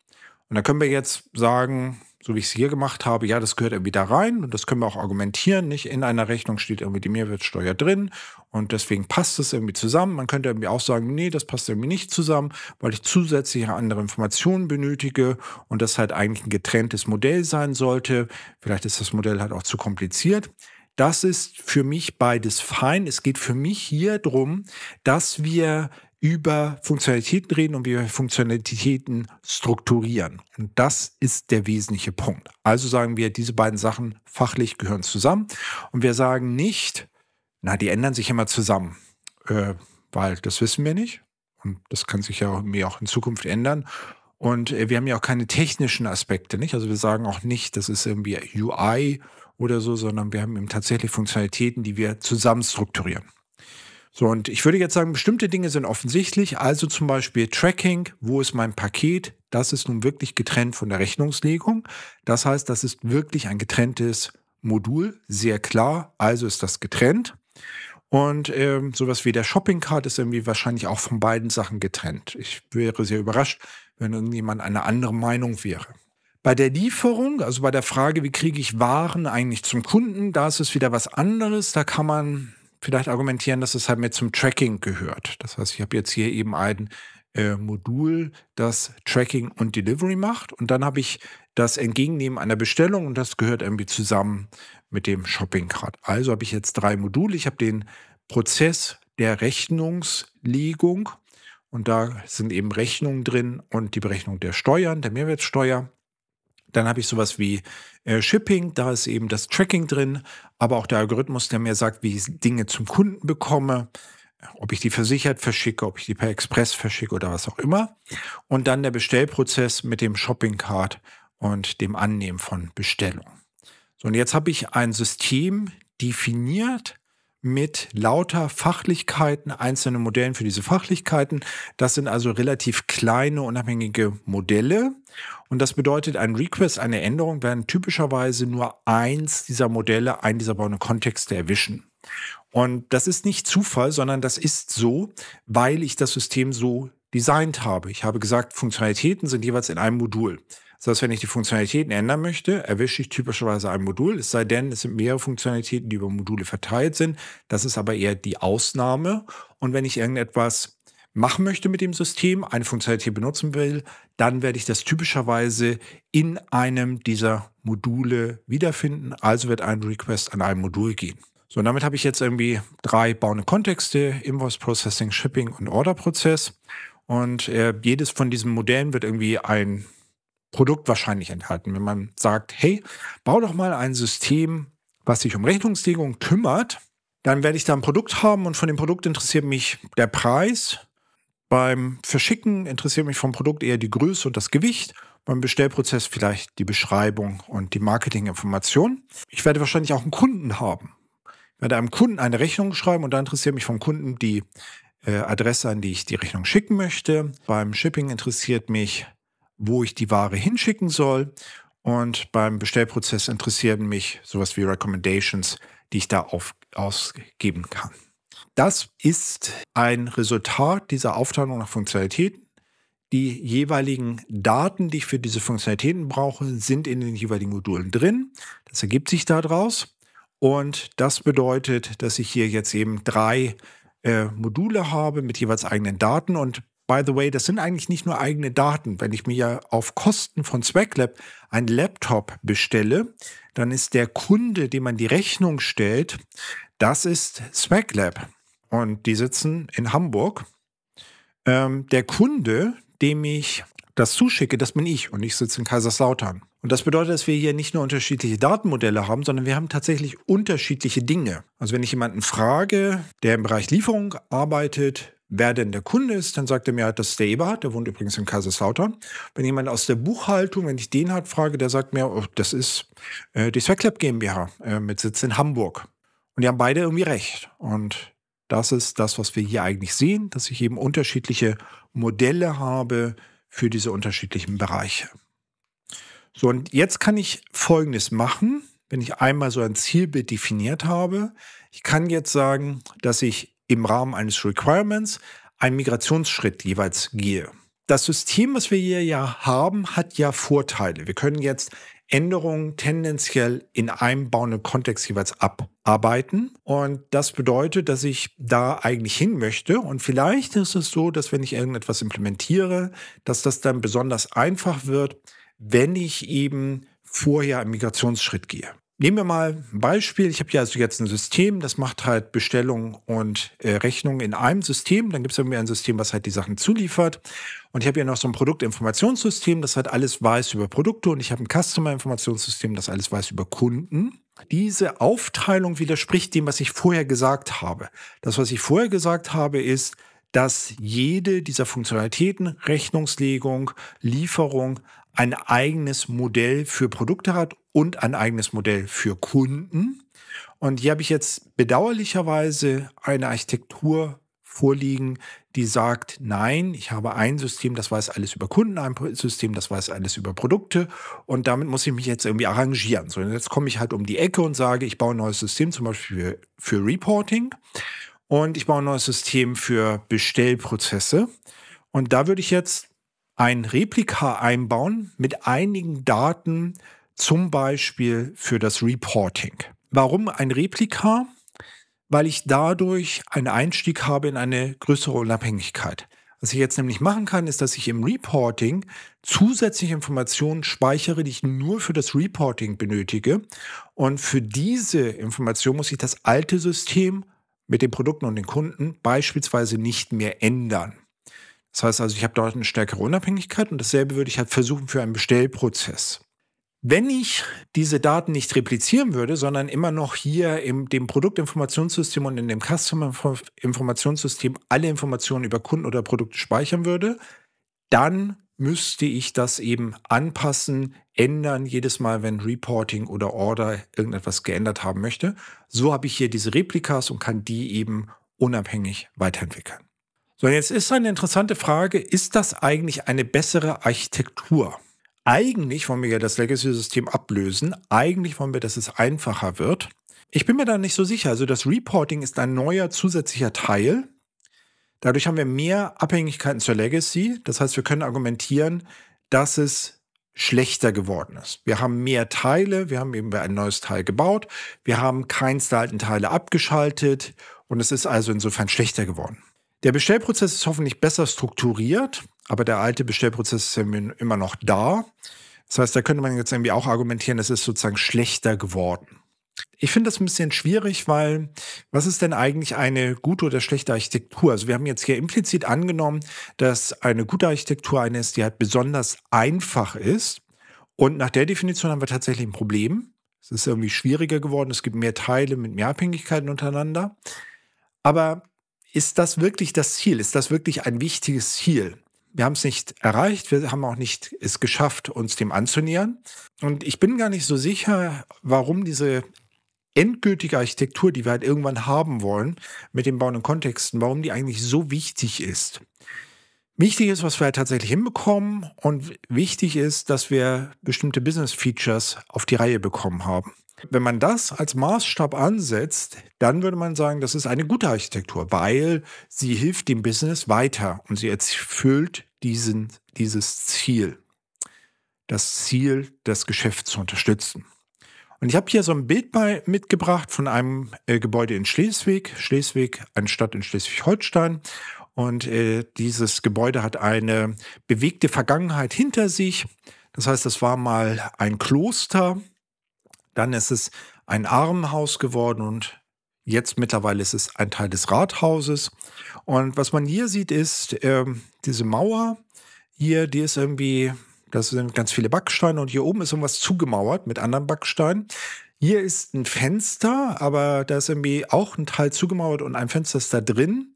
Und da können wir jetzt sagen, so wie ich es hier gemacht habe, ja, das gehört irgendwie da rein und das können wir auch argumentieren, nicht? In einer Rechnung steht irgendwie die Mehrwertsteuer drin und deswegen passt es irgendwie zusammen. Man könnte irgendwie auch sagen, nee, das passt irgendwie nicht zusammen, weil ich zusätzliche andere Informationen benötige und das halt eigentlich ein getrenntes Modell sein sollte. Vielleicht ist das Modell halt auch zu kompliziert. Das ist für mich beides fein. Es geht für mich hier drum, dass wir über Funktionalitäten reden und wie wir Funktionalitäten strukturieren. Und das ist der wesentliche Punkt. Also sagen wir, diese beiden Sachen fachlich gehören zusammen. Und wir sagen nicht, na, die ändern sich immer zusammen, äh, weil das wissen wir nicht. Und das kann sich ja mir auch in Zukunft ändern. Und äh, wir haben ja auch keine technischen Aspekte, nicht? Also wir sagen auch nicht, das ist irgendwie UI oder so, sondern wir haben eben tatsächlich Funktionalitäten, die wir zusammen strukturieren. So, und ich würde jetzt sagen, bestimmte Dinge sind offensichtlich, also zum Beispiel Tracking, wo ist mein Paket, das ist nun wirklich getrennt von der Rechnungslegung. Das heißt, das ist wirklich ein getrenntes Modul, sehr klar, also ist das getrennt. Und ähm, sowas wie der Shopping Card ist irgendwie wahrscheinlich auch von beiden Sachen getrennt. Ich wäre sehr überrascht, wenn irgendjemand eine andere Meinung wäre. Bei der Lieferung, also bei der Frage, wie kriege ich Waren eigentlich zum Kunden, da ist es wieder was anderes. Da kann man vielleicht argumentieren, dass es halt mehr zum Tracking gehört. Das heißt, ich habe jetzt hier eben ein äh, Modul, das Tracking und Delivery macht und dann habe ich das Entgegennehmen einer Bestellung und das gehört irgendwie zusammen mit dem Shopping Card. Also habe ich jetzt drei Module. Ich habe den Prozess der Rechnungslegung und da sind eben Rechnungen drin und die Berechnung der Steuern, der Mehrwertsteuer. Dann habe ich sowas wie äh, Shipping, da ist eben das Tracking drin, aber auch der Algorithmus, der mir sagt, wie ich Dinge zum Kunden bekomme, ob ich die versichert verschicke, ob ich die per Express verschicke oder was auch immer. Und dann der Bestellprozess mit dem Shopping Card und dem Annehmen von Bestellungen. So, und jetzt habe ich ein System definiert, mit lauter Fachlichkeiten, einzelnen Modellen für diese Fachlichkeiten. Das sind also relativ kleine, unabhängige Modelle. Und das bedeutet, ein Request, eine Änderung werden typischerweise nur eins dieser Modelle, einen dieser beiden Kontexte erwischen. Und das ist nicht Zufall, sondern das ist so, weil ich das System so designt habe. Ich habe gesagt, Funktionalitäten sind jeweils in einem Modul. Das heißt, wenn ich die Funktionalitäten ändern möchte, erwische ich typischerweise ein Modul, es sei denn, es sind mehrere Funktionalitäten, die über Module verteilt sind. Das ist aber eher die Ausnahme. Und wenn ich irgendetwas machen möchte mit dem System, eine Funktionalität benutzen will, dann werde ich das typischerweise in einem dieser Module wiederfinden. Also wird ein Request an ein Modul gehen. So, und damit habe ich jetzt irgendwie drei bauende Kontexte, Invoice Processing, Shipping und Order Prozess. Und äh, jedes von diesen Modellen wird irgendwie ein Produkt wahrscheinlich enthalten. Wenn man sagt, hey, bau doch mal ein System, was sich um Rechnungslegung kümmert, dann werde ich da ein Produkt haben und von dem Produkt interessiert mich der Preis. Beim Verschicken interessiert mich vom Produkt eher die Größe und das Gewicht. Beim Bestellprozess vielleicht die Beschreibung und die Marketinginformation. Ich werde wahrscheinlich auch einen Kunden haben. Ich werde einem Kunden eine Rechnung schreiben und da interessiert mich vom Kunden die äh, Adresse, an die ich die Rechnung schicken möchte. Beim Shipping interessiert mich wo ich die Ware hinschicken soll. Und beim Bestellprozess interessieren mich sowas wie Recommendations, die ich da auf, ausgeben kann. Das ist ein Resultat dieser Aufteilung nach Funktionalitäten. Die jeweiligen Daten, die ich für diese Funktionalitäten brauche, sind in den jeweiligen Modulen drin. Das ergibt sich daraus. Und das bedeutet, dass ich hier jetzt eben drei äh, Module habe mit jeweils eigenen Daten und by the way, das sind eigentlich nicht nur eigene Daten. Wenn ich mir ja auf Kosten von Zwecklab einen Laptop bestelle, dann ist der Kunde, dem man die Rechnung stellt, das ist Zwecklab. Und die sitzen in Hamburg. Ähm, der Kunde, dem ich das zuschicke, das bin ich und ich sitze in Kaiserslautern. Und das bedeutet, dass wir hier nicht nur unterschiedliche Datenmodelle haben, sondern wir haben tatsächlich unterschiedliche Dinge. Also wenn ich jemanden frage, der im Bereich Lieferung arbeitet, wer denn der Kunde ist, dann sagt er mir halt, dass der Eberhard, der wohnt übrigens in Kaiserslautern. Wenn jemand aus der Buchhaltung, wenn ich den halt frage, der sagt mir, oh, das ist äh, die Swecklab GmbH äh, mit Sitz in Hamburg. Und die haben beide irgendwie recht. Und das ist das, was wir hier eigentlich sehen, dass ich eben unterschiedliche Modelle habe für diese unterschiedlichen Bereiche. So, und jetzt kann ich Folgendes machen, wenn ich einmal so ein Zielbild definiert habe. Ich kann jetzt sagen, dass ich im Rahmen eines Requirements einen Migrationsschritt jeweils gehe. Das System, was wir hier ja haben, hat ja Vorteile. Wir können jetzt Änderungen tendenziell in einem bauenden Kontext jeweils abarbeiten. Und das bedeutet, dass ich da eigentlich hin möchte. Und vielleicht ist es so, dass wenn ich irgendetwas implementiere, dass das dann besonders einfach wird, wenn ich eben vorher einen Migrationsschritt gehe. Nehmen wir mal ein Beispiel. Ich habe ja also jetzt ein System, das macht halt Bestellung und äh, Rechnung in einem System. Dann gibt es irgendwie ein System, was halt die Sachen zuliefert. Und ich habe ja noch so ein Produktinformationssystem, das halt alles weiß über Produkte. Und ich habe ein Customer-Informationssystem, das alles weiß über Kunden. Diese Aufteilung widerspricht dem, was ich vorher gesagt habe. Das, was ich vorher gesagt habe, ist, dass jede dieser Funktionalitäten, Rechnungslegung, Lieferung, ein eigenes Modell für Produkte hat und ein eigenes Modell für Kunden. Und hier habe ich jetzt bedauerlicherweise eine Architektur vorliegen, die sagt, nein, ich habe ein System, das weiß alles über Kunden, ein System, das weiß alles über Produkte und damit muss ich mich jetzt irgendwie arrangieren. So, jetzt komme ich halt um die Ecke und sage, ich baue ein neues System, zum Beispiel für, für Reporting und ich baue ein neues System für Bestellprozesse. Und da würde ich jetzt ein Replika einbauen mit einigen Daten, zum Beispiel für das Reporting. Warum ein Replika? Weil ich dadurch einen Einstieg habe in eine größere Unabhängigkeit. Was ich jetzt nämlich machen kann, ist, dass ich im Reporting zusätzliche Informationen speichere, die ich nur für das Reporting benötige. Und für diese Information muss ich das alte System mit den Produkten und den Kunden beispielsweise nicht mehr ändern. Das heißt also, ich habe dort eine stärkere Unabhängigkeit und dasselbe würde ich halt versuchen für einen Bestellprozess. Wenn ich diese Daten nicht replizieren würde, sondern immer noch hier in dem Produktinformationssystem und in dem Customer-Informationssystem alle Informationen über Kunden oder Produkte speichern würde, dann müsste ich das eben anpassen, ändern, jedes Mal, wenn Reporting oder Order irgendetwas geändert haben möchte. So habe ich hier diese Replikas und kann die eben unabhängig weiterentwickeln. So, jetzt ist eine interessante Frage, ist das eigentlich eine bessere Architektur? Eigentlich wollen wir ja das Legacy-System ablösen, eigentlich wollen wir, dass es einfacher wird. Ich bin mir da nicht so sicher. Also das Reporting ist ein neuer zusätzlicher Teil. Dadurch haben wir mehr Abhängigkeiten zur Legacy. Das heißt, wir können argumentieren, dass es schlechter geworden ist. Wir haben mehr Teile, wir haben eben ein neues Teil gebaut, wir haben keins der alten Teile abgeschaltet und es ist also insofern schlechter geworden. Der Bestellprozess ist hoffentlich besser strukturiert, aber der alte Bestellprozess ist ja immer noch da. Das heißt, da könnte man jetzt irgendwie auch argumentieren, es ist sozusagen schlechter geworden. Ich finde das ein bisschen schwierig, weil was ist denn eigentlich eine gute oder schlechte Architektur? Also wir haben jetzt hier implizit angenommen, dass eine gute Architektur eine ist, die halt besonders einfach ist. Und nach der Definition haben wir tatsächlich ein Problem. Es ist irgendwie schwieriger geworden, es gibt mehr Teile mit mehr Abhängigkeiten untereinander. Aber ist das wirklich das Ziel? Ist das wirklich ein wichtiges Ziel? Wir haben es nicht erreicht, wir haben auch nicht es geschafft, uns dem anzunähern. Und ich bin gar nicht so sicher, warum diese endgültige Architektur, die wir halt irgendwann haben wollen, mit dem den bauenden Kontexten, warum die eigentlich so wichtig ist. Wichtig ist, was wir halt tatsächlich hinbekommen und wichtig ist, dass wir bestimmte Business Features auf die Reihe bekommen haben. Wenn man das als Maßstab ansetzt, dann würde man sagen, das ist eine gute Architektur, weil sie hilft dem Business weiter und sie erfüllt diesen, dieses Ziel, das Ziel, das Geschäft zu unterstützen. Und ich habe hier so ein Bild bei, mitgebracht von einem äh, Gebäude in Schleswig. Schleswig, eine Stadt in Schleswig-Holstein. Und äh, dieses Gebäude hat eine bewegte Vergangenheit hinter sich. Das heißt, das war mal ein Kloster dann ist es ein Armenhaus geworden und jetzt mittlerweile ist es ein Teil des Rathauses. Und was man hier sieht, ist äh, diese Mauer hier, die ist irgendwie, das sind ganz viele Backsteine und hier oben ist irgendwas zugemauert mit anderen Backsteinen. Hier ist ein Fenster, aber da ist irgendwie auch ein Teil zugemauert und ein Fenster ist da drin.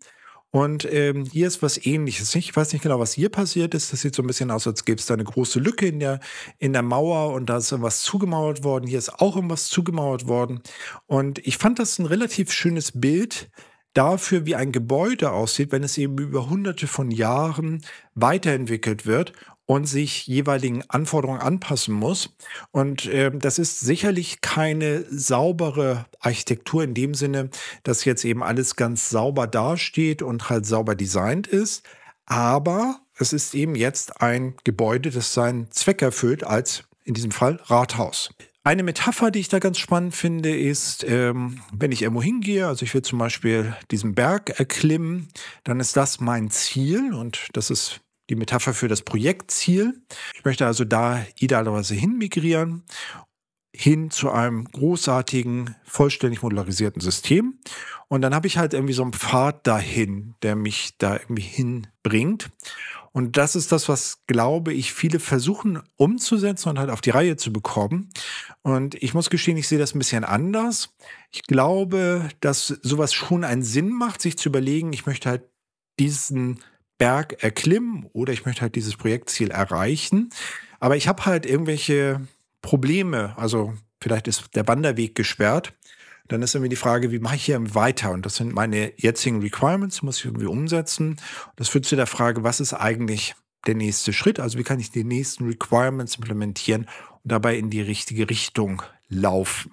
Und ähm, hier ist was ähnliches. Ich weiß nicht genau, was hier passiert ist. Das sieht so ein bisschen aus, als gäbe es da eine große Lücke in der, in der Mauer und da ist irgendwas zugemauert worden. Hier ist auch irgendwas zugemauert worden. Und ich fand das ein relativ schönes Bild dafür, wie ein Gebäude aussieht, wenn es eben über hunderte von Jahren weiterentwickelt wird und sich jeweiligen Anforderungen anpassen muss. Und äh, das ist sicherlich keine saubere Architektur in dem Sinne, dass jetzt eben alles ganz sauber dasteht und halt sauber designt ist. Aber es ist eben jetzt ein Gebäude, das seinen Zweck erfüllt als in diesem Fall Rathaus. Eine Metapher, die ich da ganz spannend finde, ist, ähm, wenn ich irgendwo hingehe, also ich will zum Beispiel diesen Berg erklimmen, dann ist das mein Ziel und das ist die Metapher für das Projektziel. Ich möchte also da idealerweise hin migrieren, hin zu einem großartigen, vollständig modularisierten System. Und dann habe ich halt irgendwie so einen Pfad dahin, der mich da irgendwie hinbringt. Und das ist das, was, glaube ich, viele versuchen umzusetzen und halt auf die Reihe zu bekommen. Und ich muss gestehen, ich sehe das ein bisschen anders. Ich glaube, dass sowas schon einen Sinn macht, sich zu überlegen, ich möchte halt diesen Berg erklimmen oder ich möchte halt dieses Projektziel erreichen. Aber ich habe halt irgendwelche Probleme. Also vielleicht ist der Wanderweg gesperrt. Dann ist irgendwie die Frage, wie mache ich hier weiter? Und das sind meine jetzigen Requirements, muss ich irgendwie umsetzen. Das führt zu der Frage, was ist eigentlich der nächste Schritt? Also wie kann ich die nächsten Requirements implementieren und dabei in die richtige Richtung laufen?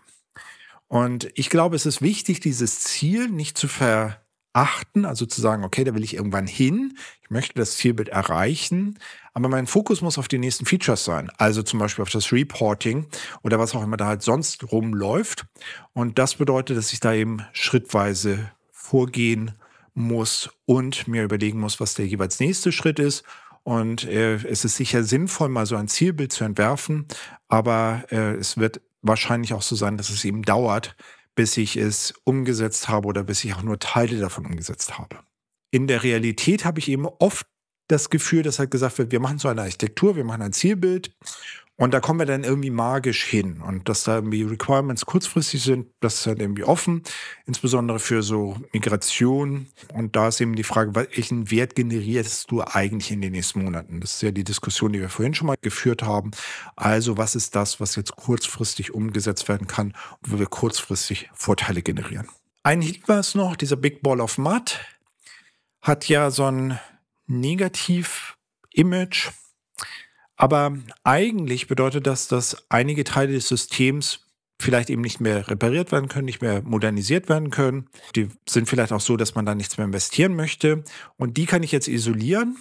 Und ich glaube, es ist wichtig, dieses Ziel nicht zu ver achten, also zu sagen, okay, da will ich irgendwann hin, ich möchte das Zielbild erreichen, aber mein Fokus muss auf die nächsten Features sein, also zum Beispiel auf das Reporting oder was auch immer da halt sonst rumläuft. Und das bedeutet, dass ich da eben schrittweise vorgehen muss und mir überlegen muss, was der jeweils nächste Schritt ist. Und äh, es ist sicher sinnvoll, mal so ein Zielbild zu entwerfen, aber äh, es wird wahrscheinlich auch so sein, dass es eben dauert, bis ich es umgesetzt habe oder bis ich auch nur Teile davon umgesetzt habe. In der Realität habe ich eben oft das Gefühl, dass halt gesagt wird, wir machen so eine Architektur, wir machen ein Zielbild und da kommen wir dann irgendwie magisch hin. Und dass da irgendwie Requirements kurzfristig sind, das ist dann irgendwie offen, insbesondere für so Migration. Und da ist eben die Frage, welchen Wert generierst du eigentlich in den nächsten Monaten? Das ist ja die Diskussion, die wir vorhin schon mal geführt haben. Also was ist das, was jetzt kurzfristig umgesetzt werden kann, wo wir kurzfristig Vorteile generieren? Ein Hinweis noch, dieser Big Ball of Mud hat ja so ein Negativ-Image aber eigentlich bedeutet das, dass einige Teile des Systems vielleicht eben nicht mehr repariert werden können, nicht mehr modernisiert werden können. Die sind vielleicht auch so, dass man da nichts mehr investieren möchte. Und die kann ich jetzt isolieren,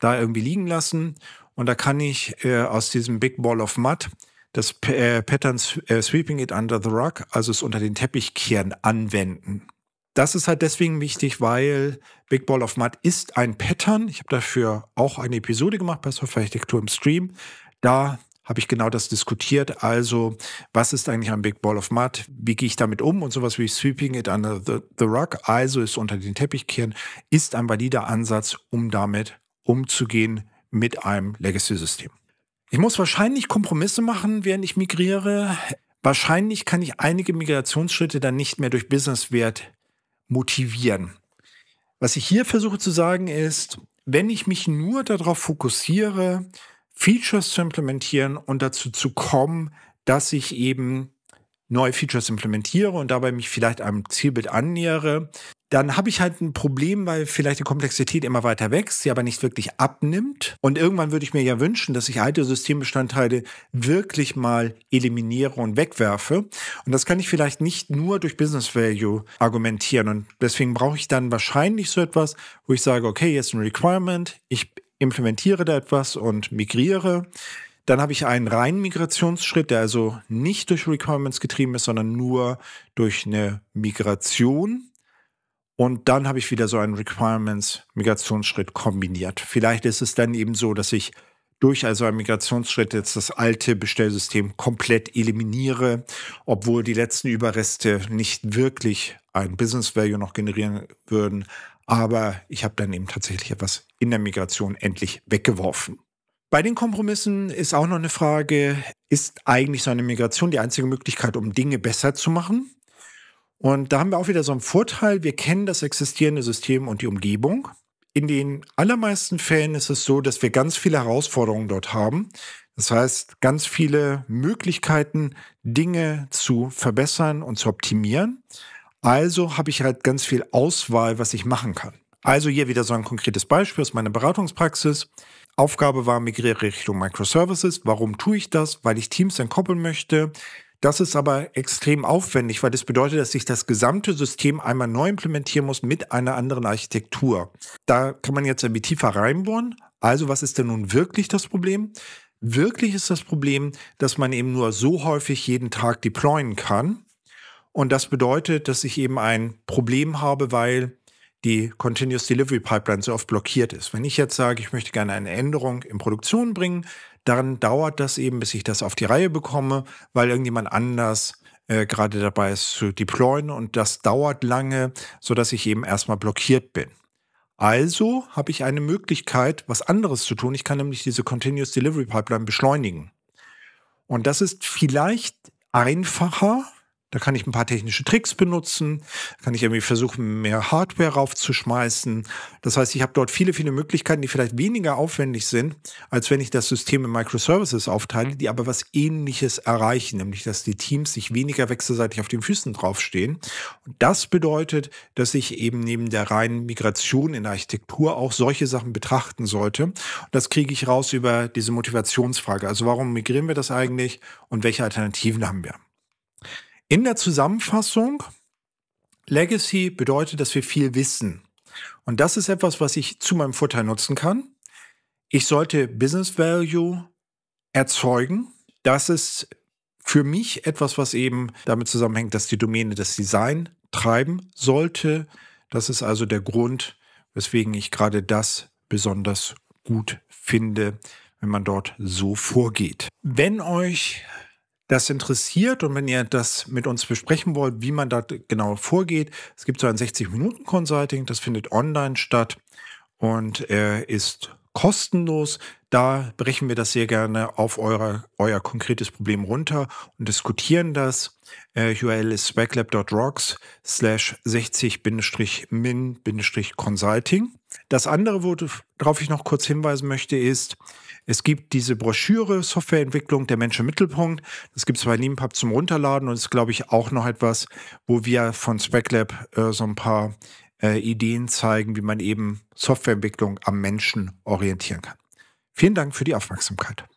da irgendwie liegen lassen. Und da kann ich äh, aus diesem Big Ball of Mud das äh, Pattern äh, Sweeping It Under the Rug, also es unter den Teppich kehren, anwenden das ist halt deswegen wichtig, weil Big Ball of Mud ist ein Pattern. Ich habe dafür auch eine Episode gemacht bei Software Architektur im Stream. Da habe ich genau das diskutiert. Also, was ist eigentlich ein Big Ball of Mud? Wie gehe ich damit um? Und sowas wie Sweeping It Under the, the Rug, also es unter den Teppich kehren, ist ein valider Ansatz, um damit umzugehen mit einem Legacy-System. Ich muss wahrscheinlich Kompromisse machen, während ich migriere. Wahrscheinlich kann ich einige Migrationsschritte dann nicht mehr durch Businesswert motivieren. Was ich hier versuche zu sagen ist, wenn ich mich nur darauf fokussiere, Features zu implementieren und dazu zu kommen, dass ich eben neue Features implementiere und dabei mich vielleicht einem Zielbild annähere, dann habe ich halt ein Problem, weil vielleicht die Komplexität immer weiter wächst, sie aber nicht wirklich abnimmt. Und irgendwann würde ich mir ja wünschen, dass ich alte Systembestandteile wirklich mal eliminiere und wegwerfe. Und das kann ich vielleicht nicht nur durch Business Value argumentieren. Und deswegen brauche ich dann wahrscheinlich so etwas, wo ich sage, okay, jetzt ein Requirement, ich implementiere da etwas und migriere. Dann habe ich einen reinen Migrationsschritt, der also nicht durch Requirements getrieben ist, sondern nur durch eine Migration. Und dann habe ich wieder so einen Requirements-Migrationsschritt kombiniert. Vielleicht ist es dann eben so, dass ich durch also einen Migrationsschritt jetzt das alte Bestellsystem komplett eliminiere, obwohl die letzten Überreste nicht wirklich ein Business Value noch generieren würden. Aber ich habe dann eben tatsächlich etwas in der Migration endlich weggeworfen. Bei den Kompromissen ist auch noch eine Frage, ist eigentlich so eine Migration die einzige Möglichkeit, um Dinge besser zu machen? Und da haben wir auch wieder so einen Vorteil, wir kennen das existierende System und die Umgebung. In den allermeisten Fällen ist es so, dass wir ganz viele Herausforderungen dort haben. Das heißt, ganz viele Möglichkeiten, Dinge zu verbessern und zu optimieren. Also habe ich halt ganz viel Auswahl, was ich machen kann. Also hier wieder so ein konkretes Beispiel aus meiner Beratungspraxis. Aufgabe war, migriere Richtung Microservices. Warum tue ich das? Weil ich Teams entkoppeln möchte. Das ist aber extrem aufwendig, weil das bedeutet, dass ich das gesamte System einmal neu implementieren muss mit einer anderen Architektur. Da kann man jetzt irgendwie tiefer reinbohren. Also was ist denn nun wirklich das Problem? Wirklich ist das Problem, dass man eben nur so häufig jeden Tag deployen kann. Und das bedeutet, dass ich eben ein Problem habe, weil die Continuous Delivery Pipeline so oft blockiert ist. Wenn ich jetzt sage, ich möchte gerne eine Änderung in Produktion bringen, dann dauert das eben, bis ich das auf die Reihe bekomme, weil irgendjemand anders äh, gerade dabei ist zu deployen und das dauert lange, so dass ich eben erstmal blockiert bin. Also habe ich eine Möglichkeit, was anderes zu tun. Ich kann nämlich diese Continuous Delivery Pipeline beschleunigen. Und das ist vielleicht einfacher, da kann ich ein paar technische Tricks benutzen, kann ich irgendwie versuchen, mehr Hardware raufzuschmeißen. Das heißt, ich habe dort viele, viele Möglichkeiten, die vielleicht weniger aufwendig sind, als wenn ich das System in Microservices aufteile, mhm. die aber was Ähnliches erreichen, nämlich dass die Teams sich weniger wechselseitig auf den Füßen draufstehen. Und das bedeutet, dass ich eben neben der reinen Migration in der Architektur auch solche Sachen betrachten sollte. Und das kriege ich raus über diese Motivationsfrage. Also warum migrieren wir das eigentlich und welche Alternativen haben wir? In der Zusammenfassung, Legacy bedeutet, dass wir viel wissen. Und das ist etwas, was ich zu meinem Vorteil nutzen kann. Ich sollte Business Value erzeugen. Das ist für mich etwas, was eben damit zusammenhängt, dass die Domäne das Design treiben sollte. Das ist also der Grund, weswegen ich gerade das besonders gut finde, wenn man dort so vorgeht. Wenn euch das interessiert und wenn ihr das mit uns besprechen wollt, wie man da genau vorgeht, es gibt so ein 60-Minuten-Consulting, das findet online statt und äh, ist kostenlos. Da brechen wir das sehr gerne auf eure, euer konkretes Problem runter und diskutieren das. Äh, URL ist speclab.rocks slash 60-min-consulting. Das andere, worauf ich noch kurz hinweisen möchte, ist, es gibt diese Broschüre Softwareentwicklung der Mensch im Mittelpunkt. Das gibt es bei Limpub zum Runterladen und ist, glaube ich, auch noch etwas, wo wir von SpecLab äh, so ein paar äh, Ideen zeigen, wie man eben Softwareentwicklung am Menschen orientieren kann. Vielen Dank für die Aufmerksamkeit.